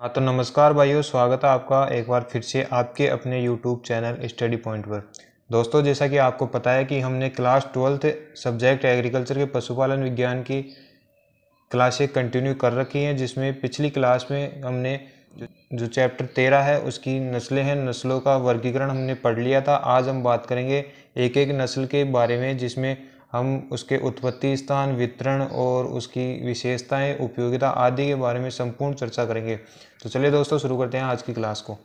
हाँ तो नमस्कार भाइयों स्वागत है आपका एक बार फिर से आपके अपने YouTube चैनल स्टडी पॉइंट पर दोस्तों जैसा कि आपको पता है कि हमने क्लास ट्वेल्थ सब्जेक्ट एग्रीकल्चर के पशुपालन विज्ञान की क्लासें कंटिन्यू कर रखी हैं जिसमें पिछली क्लास में हमने जो चैप्टर तेरह है उसकी नस्लें हैं नस्लों का वर्गीकरण हमने पढ़ लिया था आज हम बात करेंगे एक एक नस्ल के बारे में जिसमें हम उसके उत्पत्ति स्थान वितरण और उसकी विशेषताएं उपयोगिता आदि के बारे में संपूर्ण चर्चा करेंगे तो चलिए दोस्तों शुरू करते हैं आज की क्लास को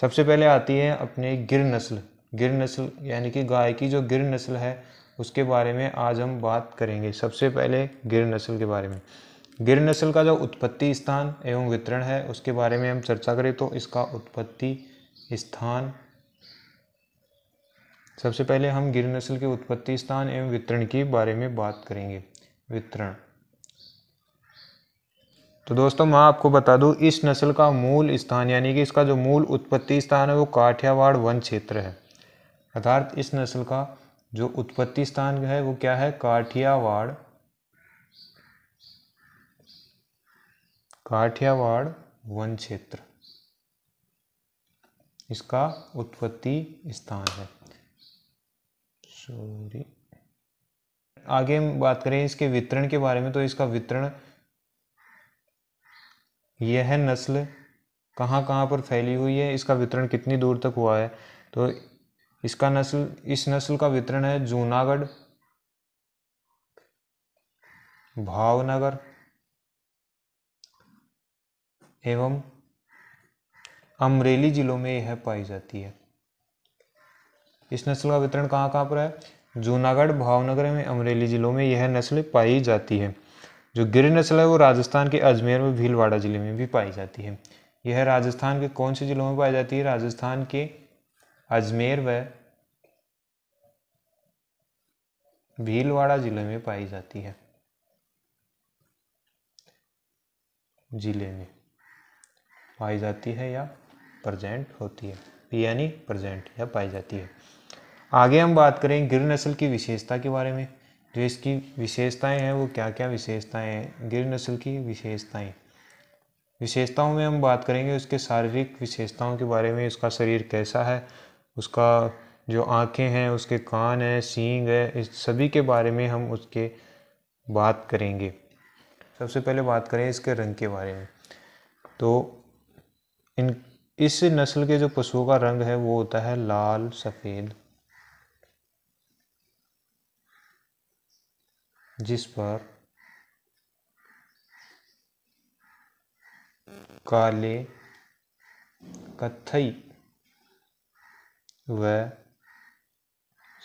सबसे पहले आती है अपने गिर नस्ल गिर नस्ल यानी कि गाय की जो गिर नस्ल है उसके बारे में आज हम बात करेंगे सबसे पहले गिर नस्ल के बारे में गिर नस्ल का जो उत्पत्ति स्थान एवं वितरण है उसके बारे में हम चर्चा करें तो इसका उत्पत्ति स्थान सबसे पहले हम गिर नस्ल के उत्पत्ति स्थान एवं वितरण के बारे में बात करेंगे वितरण तो दोस्तों मैं आपको बता दूं इस नस्ल का मूल स्थान यानी कि इसका जो मूल उत्पत्ति स्थान है वो काठियावाड़ वन क्षेत्र है अर्थात इस नस्ल का जो उत्पत्ति स्थान है वो क्या है काठियावाड़ काठियावाड़ वन क्षेत्र इसका उत्पत्ति स्थान है सॉरी आगे हम बात करें इसके वितरण के बारे में तो इसका वितरण यह नस्ल कहाँ कहाँ पर फैली हुई है इसका वितरण कितनी दूर तक हुआ है तो इसका नस्ल इस नस्ल का वितरण है जूनागढ़ भावनगर एवं अमरेली जिलों में यह पाई जाती है इस नस्ल का वितरण कहाँ कहाँ पर है जूनागढ़ भावनगर में अमरेली ज़िलों में यह नस्ल पाई जाती है जो गिर नस्ल है वो राजस्थान के अजमेर में भीलवाड़ा ज़िले में भी पाई जाती है यह राजस्थान के कौन से ज़िलों में पाई जाती है राजस्थान के अजमेर व भीलवाड़ा ज़िले में पाई जाती है ज़िले में पाई जाती है या प्रजेंट होती है यानी प्रजेंट या पाई जाती है आगे हम बात करें गिर नस्ल की विशेषता के बारे में जो इसकी विशेषताएं हैं वो क्या क्या विशेषताएं हैं गिर नस्ल की विशेषताएं विशेषताओं में हम बात करेंगे उसके शारीरिक विशेषताओं के बारे में उसका शरीर कैसा है उसका जो आँखें हैं उसके कान हैं सींग है इस सभी के बारे में हम उसके बात करेंगे सबसे पहले बात करें इसके रंग के बारे में तो इन इस नस्ल के जो पशुओं का रंग है वो होता है लाल सफ़ेद जिस पर काले कथई व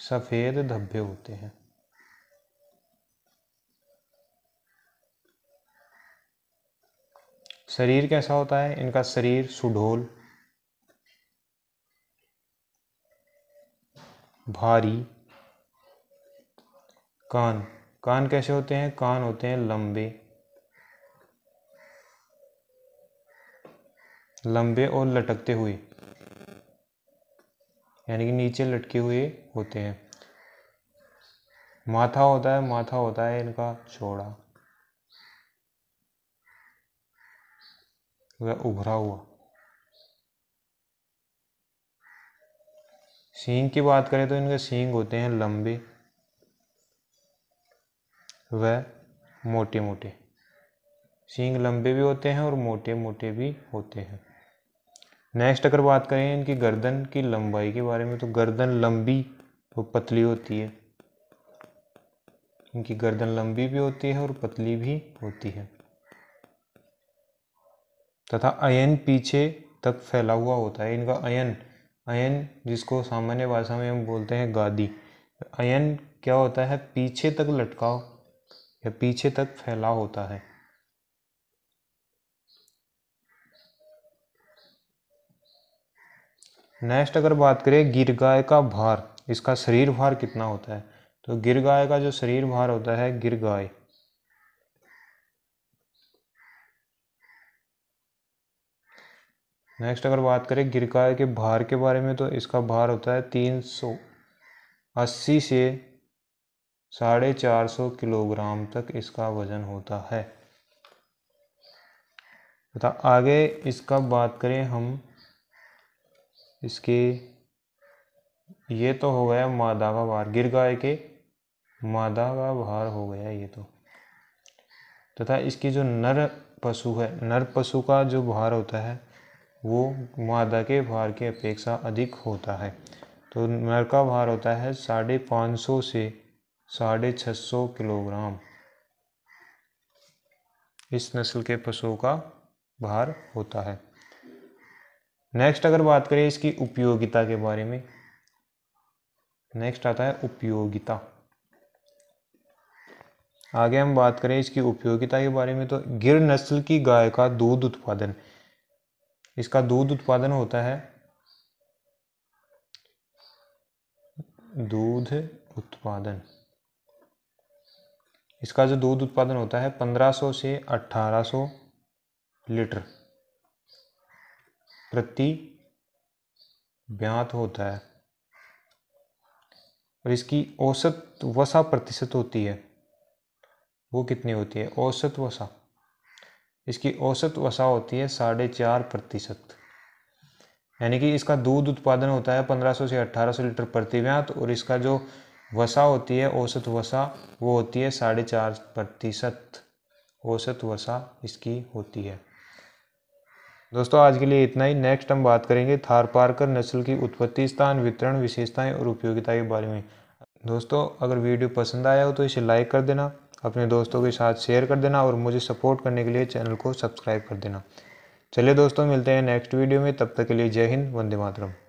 सफ़ेद धब्बे होते हैं शरीर कैसा होता है इनका शरीर सुडोल भारी कान कान कैसे होते हैं कान होते हैं लंबे लंबे और लटकते हुए यानी कि नीचे लटके हुए होते हैं माथा होता है माथा होता है इनका चौड़ा वह उभरा हुआ सींग की बात करें तो इनके सींग होते हैं लंबे व मोटे मोटे सींग लंबे भी होते हैं और मोटे मोटे भी होते हैं नेक्स्ट अगर बात करें इनकी गर्दन की लंबाई के बारे में तो गर्दन लंबी और पतली होती है इनकी गर्दन लंबी भी होती है और पतली भी होती है तथा अयन पीछे तक फैला हुआ होता है इनका अयन अयन जिसको सामान्य भाषा में हम बोलते हैं गादी अयन क्या होता है पीछे तक लटका या पीछे तक फैला होता है नेक्स्ट अगर बात करें गिर गाय का भार इसका शरीर भार कितना होता है तो गिर गाय का जो शरीर भार होता है गिर गाय नेक्स्ट अगर बात करें गिर गाय के भार के बारे में तो इसका भार होता है तीन सौ अस्सी से साढ़े चार सौ किलोग्राम तक इसका वज़न होता है तथा आगे इसका बात करें हम इसके ये तो हो गया मादा का भार गिर गाय के मादा का भार हो गया ये तो तथा इसकी जो नर पशु है नर पशु का जो भार होता है वो मादा के भार की अपेक्षा अधिक होता है तो नर का भार होता है साढ़े पाँच सौ से साढ़े छः सौ किलोग्राम इस नस्ल के पशुओं का भार होता है नेक्स्ट अगर बात करें इसकी उपयोगिता के बारे में नेक्स्ट आता है उपयोगिता आगे हम बात करें इसकी उपयोगिता के बारे में तो गिर नस्ल की गाय का दूध उत्पादन इसका दूध उत्पादन होता है दूध उत्पादन इसका जो दूध उत्पादन होता है 1500 से 1800 लीटर प्रति ब्यात होता है और इसकी औसत वसा प्रतिशत होती है वो कितनी होती है औसत वसा इसकी औसत वसा होती है साढ़े चार प्रतिशत यानी कि इसका दूध उत्पादन होता है 1500 से 1800 लीटर प्रति ब्यात और इसका जो वसा होती है औसत वसा वो होती है साढ़े चार प्रतिशत औसत वसा इसकी होती है दोस्तों आज के लिए इतना ही नेक्स्ट हम बात करेंगे थार पारकर नस्ल की उत्पत्ति स्थान वितरण विशेषताएं और उपयोगिता के बारे में दोस्तों अगर वीडियो पसंद आया हो तो इसे लाइक कर देना अपने दोस्तों के साथ शेयर कर देना और मुझे सपोर्ट करने के लिए चैनल को सब्सक्राइब कर देना चलिए दोस्तों मिलते हैं नेक्स्ट वीडियो में तब तक के लिए जय हिंद वंदे मातरम